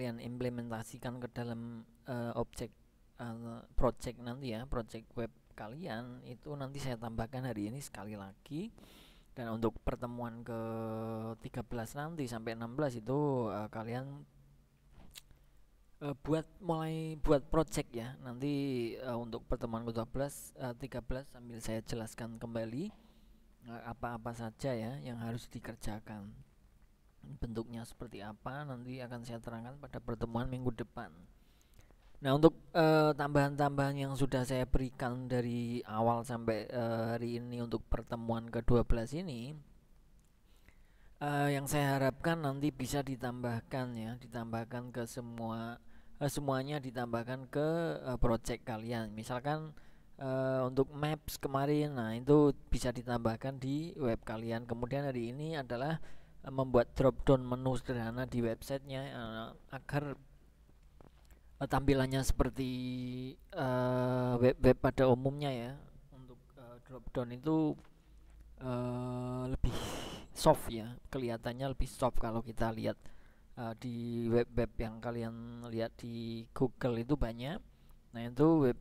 kalian implementasikan ke dalam uh, objek uh, project nanti ya project web kalian itu nanti saya tambahkan hari ini sekali lagi dan untuk pertemuan ke 13 nanti sampai 16 itu uh, kalian uh, buat mulai buat project ya nanti uh, untuk pertemuan ke 12 uh, 13 sambil saya jelaskan kembali apa-apa apa -apa saja ya yang harus dikerjakan bentuknya seperti apa nanti akan saya terangkan pada pertemuan minggu depan. Nah, untuk eh, tambahan-tambahan yang sudah saya berikan dari awal sampai uh, hari ini untuk pertemuan ke-12 ini uh, yang saya harapkan nanti bisa ditambahkan ya, ditambahkan ke semua uh, semuanya ditambahkan ke uh, project kalian. Misalkan uh, untuk maps kemarin, nah itu bisa ditambahkan di web kalian. Kemudian hari ini adalah membuat drop down menu sederhana di websitenya uh, agar uh, tampilannya seperti uh, web web pada umumnya ya untuk uh, drop down itu uh, lebih soft ya kelihatannya lebih soft kalau kita lihat uh, di web web yang kalian lihat di Google itu banyak nah itu web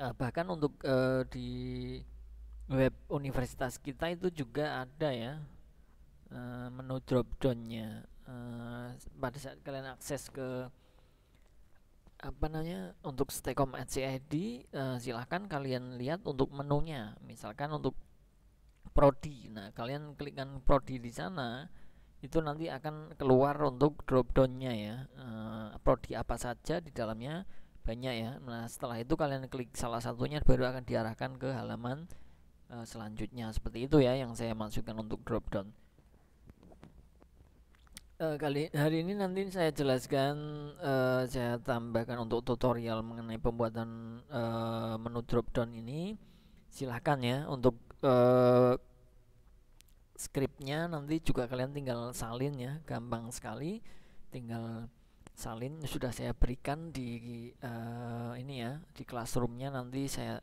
uh, bahkan untuk uh, di web universitas kita itu juga ada ya uh, menu down-nya uh, pada saat kalian akses ke apa namanya untuk Stekom HCID uh, eh, silahkan kalian lihat untuk menunya misalkan untuk prodi nah kalian klikkan prodi di sana itu nanti akan keluar untuk drop down-nya ya uh, prodi apa saja di dalamnya banyak ya nah setelah itu kalian klik salah satunya baru akan diarahkan ke halaman uh, selanjutnya seperti itu ya yang saya masukkan untuk drop down Eh, kali hari ini nanti saya jelaskan uh, saya tambahkan untuk tutorial mengenai pembuatan uh, menu dropdown ini silahkan ya untuk uh, scriptnya nanti juga kalian tinggal salin ya gampang sekali tinggal salin sudah saya berikan di uh, ini ya di classroomnya nanti saya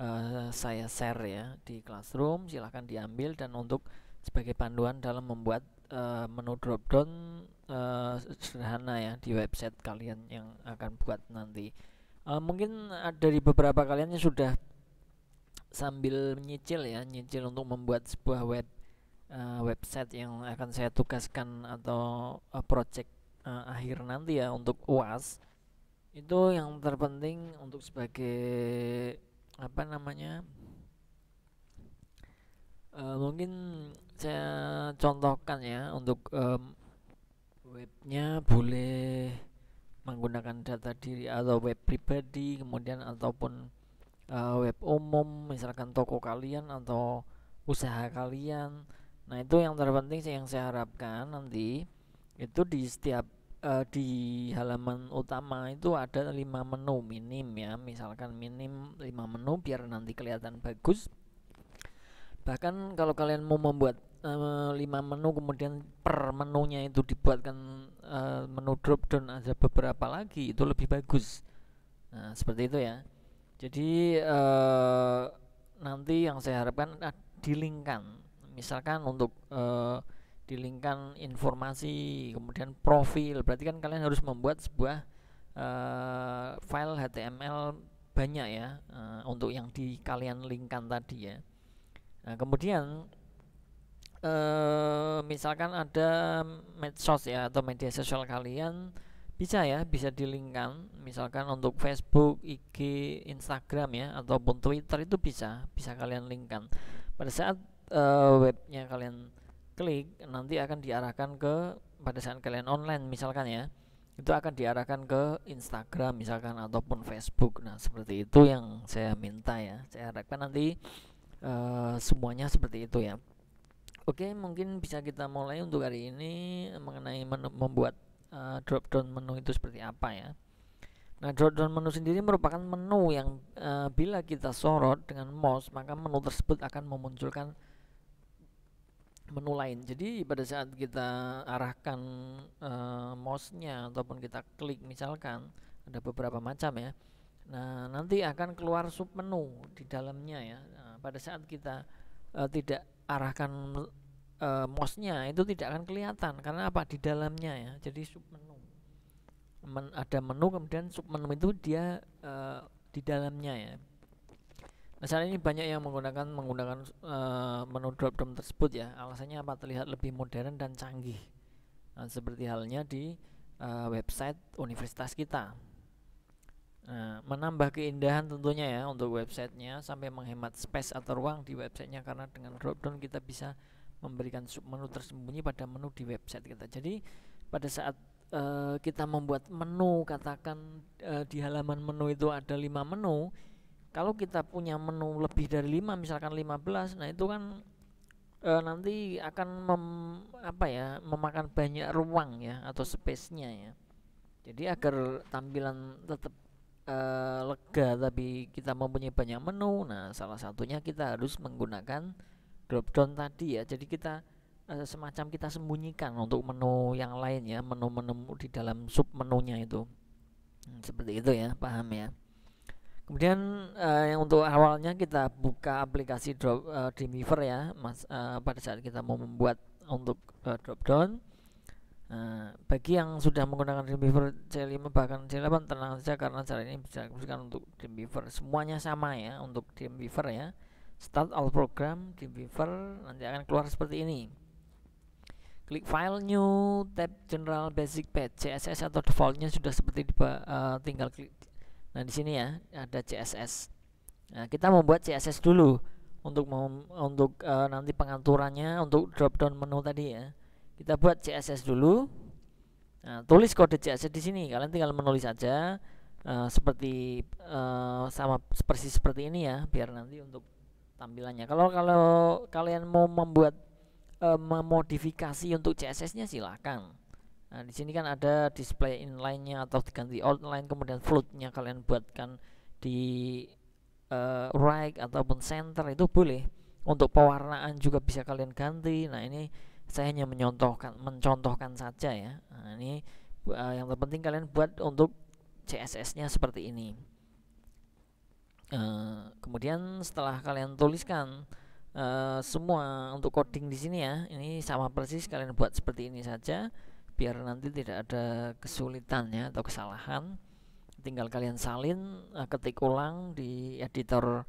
uh, saya share ya di classroom silahkan diambil dan untuk sebagai panduan dalam membuat uh, menu drop down uh, sederhana ya di website kalian yang akan buat nanti uh, mungkin ada di beberapa kalian yang sudah sambil nyicil ya nyicil untuk membuat sebuah web uh, website yang akan saya tugaskan atau uh, project uh, akhir nanti ya untuk UAS itu yang terpenting untuk sebagai apa namanya uh, mungkin saya contohkan ya untuk um, webnya boleh menggunakan data diri atau web pribadi kemudian ataupun uh, web umum misalkan toko kalian atau usaha kalian nah itu yang terpenting sih yang saya harapkan nanti itu di setiap uh, di halaman utama itu ada lima menu minim ya misalkan minim lima menu biar nanti kelihatan bagus bahkan kalau kalian mau membuat uh, lima menu kemudian per menunya itu dibuatkan uh, menu drop down ada beberapa lagi itu lebih bagus nah seperti itu ya jadi uh, nanti yang saya harapkan uh, dilingkan misalkan untuk uh, dilingkan informasi kemudian profil berarti kan kalian harus membuat sebuah uh, file HTML banyak ya uh, untuk yang di kalian linkkan tadi ya Nah, kemudian eh, misalkan ada medsos ya atau media sosial kalian bisa ya bisa dilingkan misalkan untuk Facebook, IG, Instagram ya ataupun Twitter itu bisa bisa kalian linkkan pada saat eh, webnya kalian klik nanti akan diarahkan ke pada saat kalian online misalkan ya itu akan diarahkan ke Instagram misalkan ataupun Facebook nah seperti itu yang saya minta ya saya harapkan nanti Eh, semuanya seperti itu ya Oke, okay, mungkin bisa kita mulai untuk hari ini mengenai menu, membuat uh, drop down menu itu seperti apa ya. Nah, drop down menu sendiri merupakan menu yang uh, bila kita sorot dengan mouse, maka menu tersebut akan memunculkan menu lain. Jadi, pada saat kita arahkan uh, mouse-nya ataupun kita klik misalkan ada beberapa macam ya. Nah, nanti akan keluar sub menu di dalamnya ya. Nah, pada saat kita uh, tidak arahkan uh, mosnya itu tidak akan kelihatan karena apa di dalamnya ya jadi submenu Men, ada menu kemudian sub menu itu dia uh, di dalamnya ya Misalnya ini banyak yang menggunakan menggunakan uh, menu drop down tersebut ya alasannya apa terlihat lebih modern dan canggih nah, seperti halnya di uh, website universitas kita Nah, menambah keindahan tentunya ya untuk websitenya sampai menghemat space atau ruang di websitenya karena dengan dropdown kita bisa memberikan sub menu tersembunyi pada menu di website kita. Jadi pada saat uh, kita membuat menu katakan uh, di halaman menu itu ada lima menu, kalau kita punya menu lebih dari lima misalkan 15, nah itu kan uh, nanti akan mem, apa ya memakan banyak ruang ya atau space-nya ya. Jadi agar tampilan tetap uh, lega tapi kita mempunyai banyak menu nah salah satunya kita harus menggunakan drop down tadi ya jadi kita uh, semacam kita sembunyikan untuk menu yang lain ya menu-menu di dalam sub menunya itu hmm, seperti itu ya paham ya kemudian uh, yang untuk awalnya kita buka aplikasi drop uh, Dreamweaver ya mas uh, pada saat kita mau membuat untuk uh, drop down Eh, bagi yang sudah menggunakan Dreamweaver C5 bahkan C8 tenang saja karena cara ini bisa digunakan untuk Dreamweaver. Semuanya sama ya untuk Dreamweaver ya. Start all program Dreamweaver nanti akan keluar seperti ini. Klik File New, tab General Basic page CSS atau defaultnya sudah seperti di uh, tinggal klik. Nah di sini ya ada CSS. Nah, kita membuat CSS dulu untuk mem untuk uh, nanti pengaturannya untuk drop down menu tadi ya kita buat CSS dulu nah, tulis kode CSS di sini kalian tinggal menulis aja uh, seperti uh, sama seperti seperti ini ya biar nanti untuk tampilannya kalau kalau kalian mau membuat uh, memodifikasi untuk CSS-nya silakan nah di sini kan ada display inline-nya atau diganti outline kemudian float-nya kalian buatkan di uh, right ataupun center itu boleh untuk pewarnaan juga bisa kalian ganti nah ini saya hanya mencontohkan mencontohkan saja ya nah, ini uh, yang terpenting kalian buat untuk CSS-nya seperti ini uh, kemudian setelah kalian tuliskan uh, semua untuk coding di sini ya ini sama persis kalian buat seperti ini saja biar nanti tidak ada kesulitannya atau kesalahan tinggal kalian salin ketik ulang di editor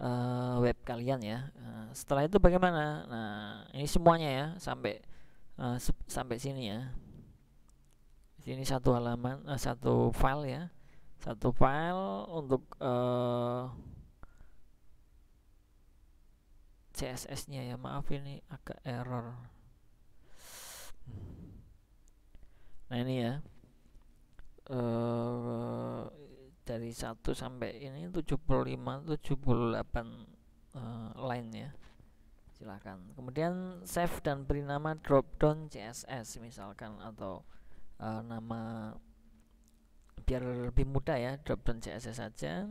uh, web kalian ya. Uh, setelah itu bagaimana? Nah, ini semuanya ya sampai uh, sampai sini ya. sini satu halaman, uh, satu file ya, satu file untuk uh, CSS-nya ya. Maaf ini agak error. Nah ini ya. Uh, dari 1 sampai ini 75 78 uh, line ya silahkan kemudian save dan beri nama dropdown CSS misalkan atau uh, nama biar lebih mudah ya dropdown CSS saja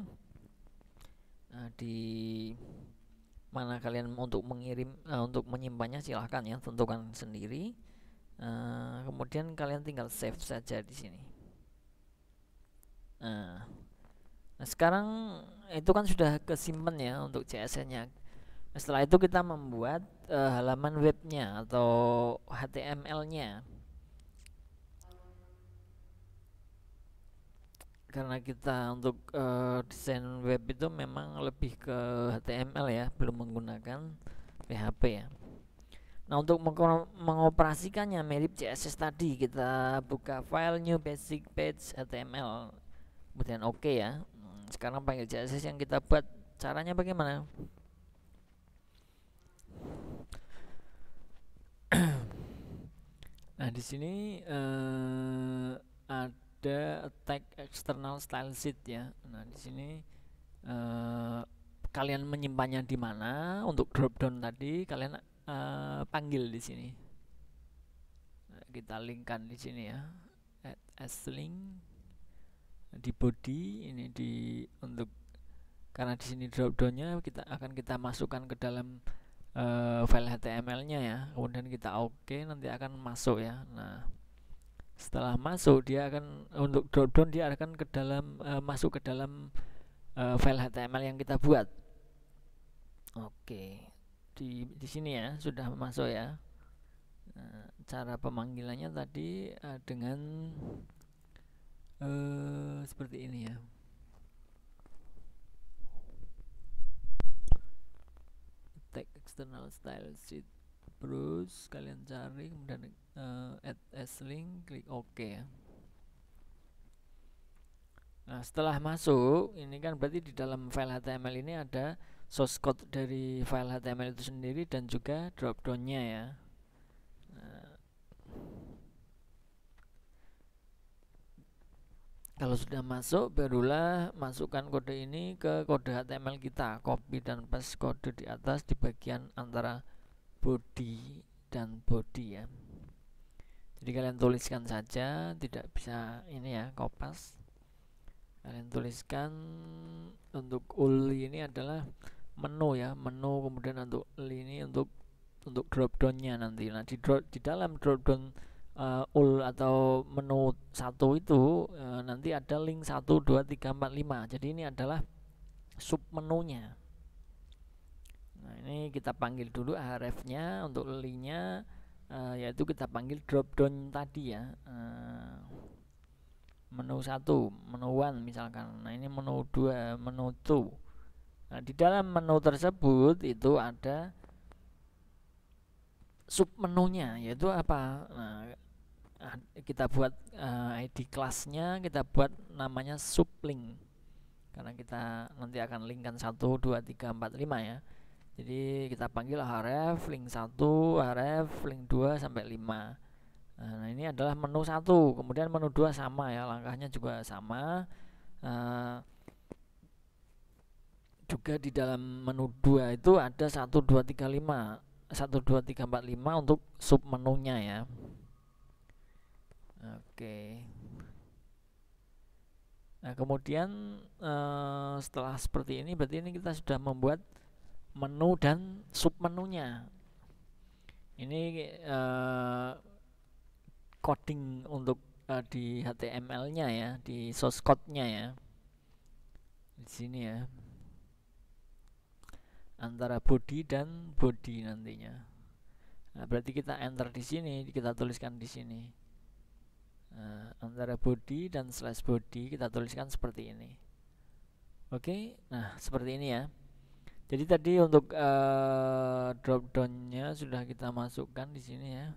nah, eh, di mana kalian untuk mengirim uh, untuk menyimpannya silahkan ya tentukan sendiri uh, kemudian kalian tinggal save saja di sini nah Nah, sekarang itu kan sudah kesimpan ya untuk CSN-nya. Nah, setelah itu kita membuat uh, halaman webnya atau HTML-nya. Karena kita untuk uh, desain web itu memang lebih ke HTML ya, belum menggunakan PHP ya. Nah, untuk mengoperasikannya mirip CSS tadi, kita buka file new basic page HTML. Kemudian oke okay ya sekarang panggil CSS yang kita buat caranya bagaimana nah di sini uh, ada tag external style sheet ya nah di sini uh, kalian menyimpannya di mana untuk dropdown tadi kalian uh, panggil di sini nah, kita linkkan di sini ya add as link di body ini di untuk karena di sini drop down-nya kita akan kita masukkan ke dalam uh, file HTML-nya ya kemudian kita oke okay, nanti akan masuk ya nah setelah masuk dia akan untuk drop down dia akan ke dalam uh, masuk ke dalam uh, file HTML yang kita buat oke okay. di di sini ya sudah masuk ya nah, cara pemanggilannya tadi uh, dengan Eh, seperti ini ya tag external style sheet terus kalian cari kemudian uh, add as link klik ok ya Nah, setelah masuk, ini kan berarti di dalam file HTML ini ada source code dari file HTML itu sendiri dan juga down-nya ya. Kalau sudah masuk, barulah masukkan kode ini ke kode HTML kita. Copy dan paste kode di atas di bagian antara body dan body ya. Jadi kalian tuliskan saja, tidak bisa ini ya, kopas. Kalian tuliskan untuk uli ini adalah menu ya, menu kemudian untuk lini ini untuk untuk drop nanti. Nah di, drop, di dalam drop uh, ul atau menu satu itu uh, nanti ada link 1 2 3 4 5. Jadi ini adalah sub menunya. Nah, ini kita panggil dulu href-nya untuk linknya uh, yaitu kita panggil drop down tadi ya. Uh, menu satu, menu one misalkan. Nah, ini menu dua, menu two. Nah, di dalam menu tersebut itu ada sub menunya yaitu apa? Nah, kita buat uh, eh, ID kelasnya kita buat namanya sublink karena kita nanti akan linkkan 1 2 3 4 5 ya jadi kita panggil href link 1 href link 2 sampai 5 eh, nah ini adalah menu 1 kemudian menu 2 sama ya langkahnya juga sama uh, juga di dalam menu 2 itu ada 1 2 3 5 1 2 3 4 5 untuk submenunya ya Oke. Nah, kemudian eh, setelah seperti ini berarti ini kita sudah membuat menu dan submenunya. Ini eh, coding untuk eh, di HTML-nya ya, di source code-nya ya. Di sini ya. Antara body dan body nantinya. Nah, berarti kita enter di sini, kita tuliskan di sini. Nah, antara body dan slash body kita tuliskan seperti ini. Oke, nah seperti ini ya. Jadi tadi untuk uh, drop downnya sudah kita masukkan di sini ya.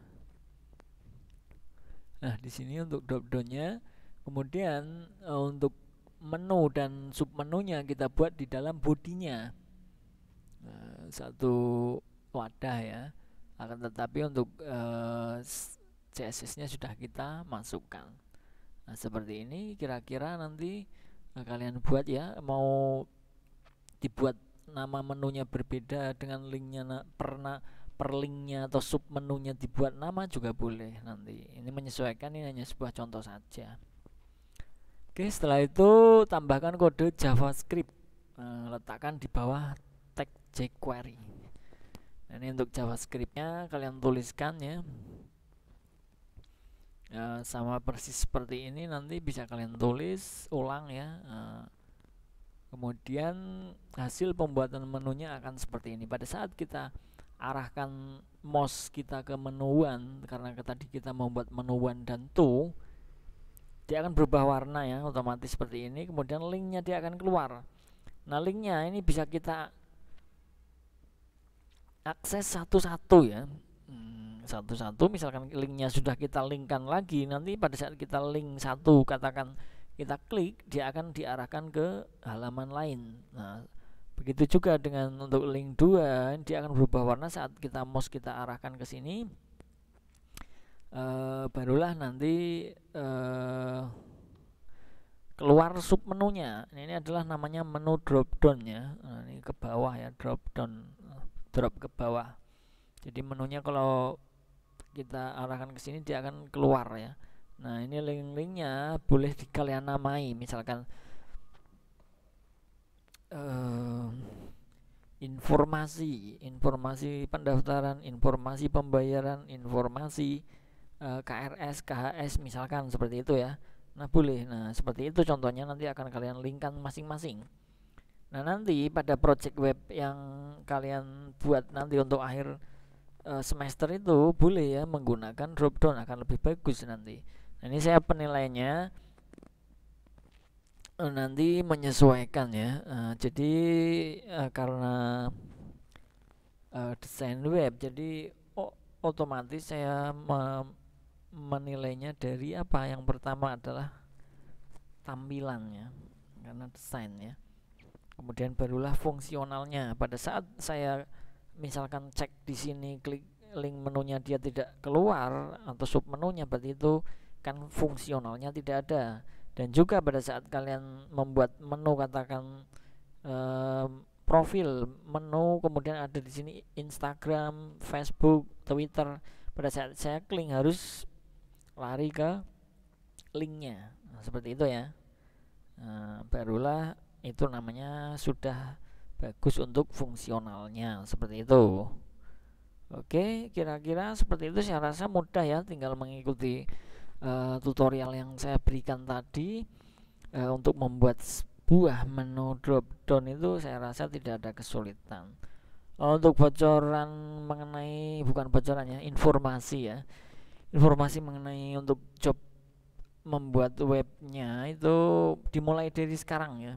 Nah di sini untuk drop downnya, kemudian uh, untuk menu dan sub menunya kita buat di dalam bodinya uh, satu wadah ya. Akan tetapi untuk uh, CSS-nya sudah kita masukkan. Nah, seperti ini kira-kira nanti eh, kalian buat ya, mau dibuat nama menunya berbeda dengan linknya pernah perna per linknya atau sub menunya dibuat nama juga boleh nanti. Ini menyesuaikan ini hanya sebuah contoh saja. Oke, setelah itu tambahkan kode JavaScript. Eh, letakkan di bawah tag jQuery. Nah, ini untuk JavaScript-nya kalian tuliskan ya e, sama persis seperti ini nanti bisa kalian tulis ulang ya e, kemudian hasil pembuatan menunya akan seperti ini pada saat kita arahkan mouse kita ke menuan karena tadi kita membuat menuan dan two dia akan berubah warna ya otomatis seperti ini kemudian linknya dia akan keluar nah linknya ini bisa kita akses satu-satu ya hmm satu-satu misalkan linknya sudah kita linkkan lagi nanti pada saat kita link satu katakan kita klik dia akan diarahkan ke halaman lain nah begitu juga dengan untuk link dua dia akan berubah warna saat kita mouse kita arahkan ke sini e, barulah nanti e, keluar sub menunya nah, ini adalah namanya menu drop down ya nah, ini ke bawah ya drop down drop ke bawah jadi menunya kalau kita arahkan ke sini dia akan keluar ya nah ini link-linknya boleh di kalian namai misalkan uh, informasi informasi pendaftaran informasi pembayaran informasi uh, eh, KRS KHS misalkan seperti itu ya nah boleh nah seperti itu contohnya nanti akan kalian linkkan masing-masing nah nanti pada project web yang kalian buat nanti untuk akhir Eh, semester itu boleh ya menggunakan drop down akan lebih bagus nanti. Nah, ini saya penilainya uh, nanti menyesuaikan ya. Uh, jadi uh, karena uh, desain web jadi otomatis saya me menilainya dari apa yang pertama adalah tampilannya karena desainnya kemudian barulah fungsionalnya pada saat saya misalkan cek di sini klik link menunya dia tidak keluar atau sub menunya berarti itu kan fungsionalnya tidak ada dan juga pada saat kalian membuat menu katakan eh, profil menu kemudian ada di sini Instagram, Facebook, Twitter pada saat saya klik harus lari ke linknya nah, seperti itu ya nah, barulah itu namanya sudah bagus untuk fungsionalnya seperti itu oke kira-kira seperti itu saya rasa mudah ya tinggal mengikuti uh, tutorial yang saya berikan tadi uh, untuk membuat sebuah menu drop down itu saya rasa tidak ada kesulitan untuk bocoran mengenai bukan bocorannya informasi ya informasi mengenai untuk job membuat webnya itu dimulai dari sekarang ya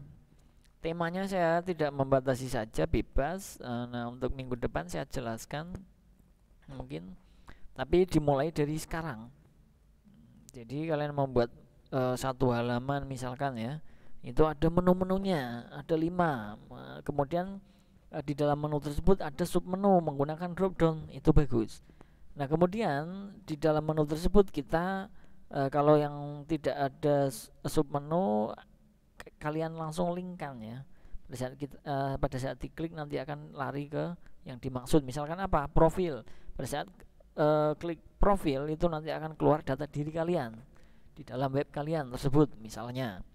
temanya saya tidak membatasi saja bebas uh, nah untuk minggu depan saya jelaskan mungkin tapi dimulai dari sekarang jadi kalian membuat uh, eh, satu halaman misalkan ya itu ada menu-menunya ada lima eh, kemudian uh, di dalam menu tersebut ada submenu menggunakan drop down itu bagus nah kemudian di dalam menu tersebut kita uh, kalau yang tidak ada submenu kalian langsung linkkan ya pada saat kita, uh, pada saat diklik nanti akan lari ke yang dimaksud misalkan apa profil pada saat uh, klik profil itu nanti akan keluar data diri kalian di dalam web kalian tersebut misalnya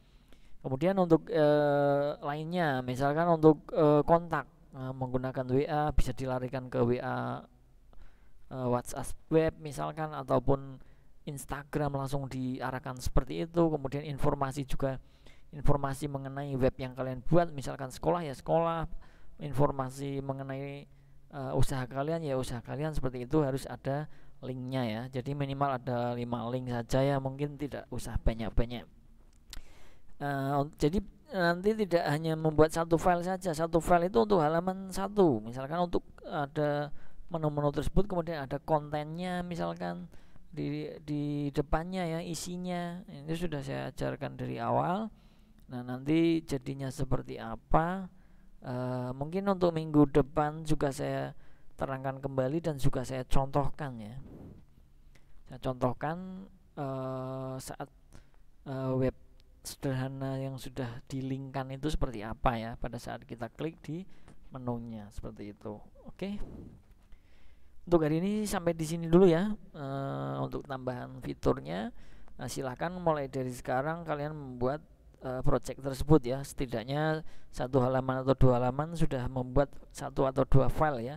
kemudian untuk uh, lainnya misalkan untuk uh, kontak uh, menggunakan WA bisa dilarikan ke WA uh, WhatsApp web misalkan ataupun Instagram langsung diarahkan seperti itu kemudian informasi juga informasi mengenai web yang kalian buat misalkan sekolah ya sekolah informasi mengenai uh, usaha kalian ya usaha kalian seperti itu harus ada linknya ya jadi minimal ada lima link saja ya mungkin tidak usah banyak-banyak uh, jadi eh, nanti tidak hanya membuat satu file saja satu file itu untuk halaman satu misalkan untuk ada menu-menu tersebut kemudian ada kontennya misalkan di di depannya ya isinya ini sudah saya ajarkan dari awal Nah, nanti jadinya seperti apa? E, mungkin untuk minggu depan juga saya terangkan kembali dan juga saya contohkan ya. Saya contohkan e, saat e, web sederhana yang sudah dilingkan itu seperti apa ya pada saat kita klik di menunya seperti itu. Oke. Untuk hari ini sampai di sini dulu ya e, untuk tambahan fiturnya. Nah, silahkan mulai dari sekarang kalian membuat uh, project tersebut ya setidaknya satu halaman atau dua halaman sudah membuat satu atau dua file ya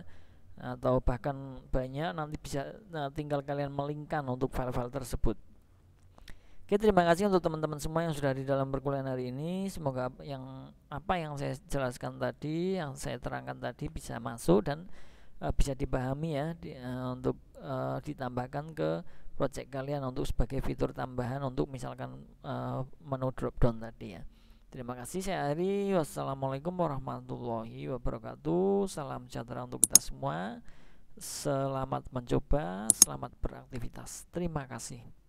atau bahkan banyak nanti bisa nah, tinggal kalian melingkan untuk file-file tersebut Oke terima kasih untuk teman-teman semua yang sudah di dalam perkuliahan hari ini semoga yang apa yang saya jelaskan tadi yang saya terangkan tadi bisa masuk dan uh, bisa dipahami ya di, uh, untuk uh, ditambahkan ke project kalian untuk sebagai fitur tambahan untuk misalkan uh, menu drop down tadi ya terima kasih saya Ari wassalamualaikum warahmatullahi wabarakatuh salam sejahtera untuk kita semua selamat mencoba selamat beraktivitas terima kasih